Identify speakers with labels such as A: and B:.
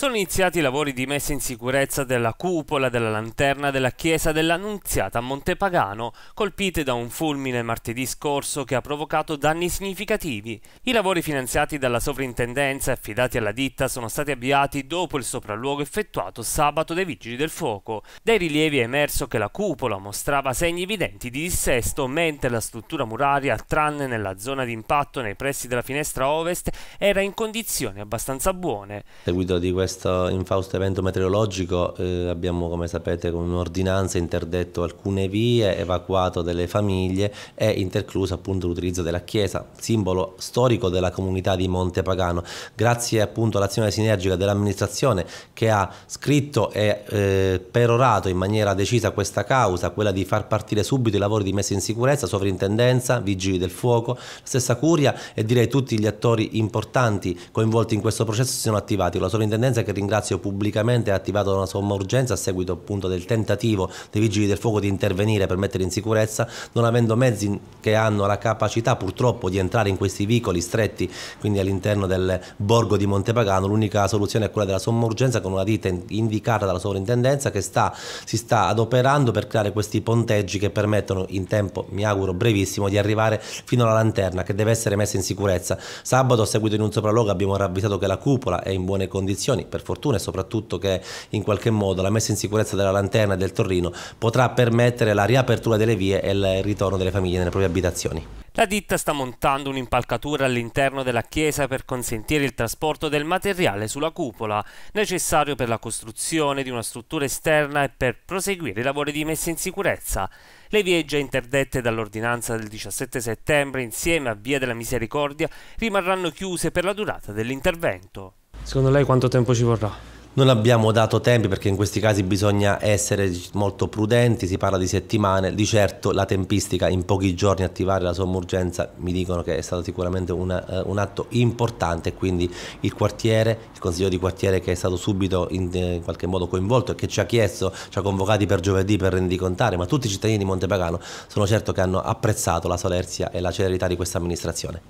A: Sono iniziati i lavori di messa in sicurezza della cupola, della lanterna della chiesa dell'Annunziata a Montepagano, colpite da un fulmine martedì scorso che ha provocato danni significativi. I lavori finanziati dalla sovrintendenza e affidati alla ditta sono stati avviati dopo il sopralluogo effettuato sabato dai vigili del fuoco. Dai rilievi è emerso che la cupola mostrava segni evidenti di dissesto, mentre la struttura muraria, tranne nella zona d'impatto nei pressi della finestra ovest, era in condizioni abbastanza buone.
B: Seguito di questo questo infausto evento meteorologico eh, abbiamo, come sapete, con un'ordinanza interdetto alcune vie, evacuato delle famiglie e intercluso appunto l'utilizzo della chiesa, simbolo storico della comunità di Monte Pagano. Grazie appunto all'azione sinergica dell'amministrazione che ha scritto e eh, perorato in maniera decisa questa causa, quella di far partire subito i lavori di messa in sicurezza, sovrintendenza, vigili del fuoco, stessa curia e direi tutti gli attori importanti coinvolti in questo processo si sono attivati con la sovrintendenza Presidenza, che ringrazio pubblicamente, ha attivato una somma urgenza a seguito appunto del tentativo dei Vigili del Fuoco di intervenire per mettere in sicurezza, non avendo mezzi che hanno la capacità purtroppo di entrare in questi vicoli stretti, quindi all'interno del borgo di Montepagano, l'unica soluzione è quella della somma urgenza con una ditta indicata dalla sovrintendenza che sta, si sta adoperando per creare questi ponteggi che permettono in tempo, mi auguro, brevissimo di arrivare fino alla lanterna che deve essere messa in sicurezza. Sabato, a seguito di un sopralluogo, abbiamo ravvisato che la cupola è in buone condizioni, per fortuna e soprattutto che in qualche modo la messa in sicurezza della lanterna e del torrino potrà permettere la riapertura delle vie e il ritorno delle famiglie nelle proprie abitazioni.
A: La ditta sta montando un'impalcatura all'interno della chiesa per consentire il trasporto del materiale sulla cupola, necessario per la costruzione di una struttura esterna e per proseguire i lavori di messa in sicurezza. Le vie già interdette dall'ordinanza del 17 settembre insieme a Via della Misericordia rimarranno chiuse per la durata dell'intervento. Secondo lei quanto tempo ci vorrà?
B: Non abbiamo dato tempi perché in questi casi bisogna essere molto prudenti, si parla di settimane, di certo la tempistica in pochi giorni attivare la somma urgenza mi dicono che è stato sicuramente una, eh, un atto importante, quindi il quartiere, il consiglio di quartiere che è stato subito in, eh, in, qualche modo coinvolto e che ci ha chiesto, ci ha convocati per giovedì per rendicontare, ma tutti i cittadini di Montepagano sono certo che hanno apprezzato la solerzia e la celerità di questa amministrazione.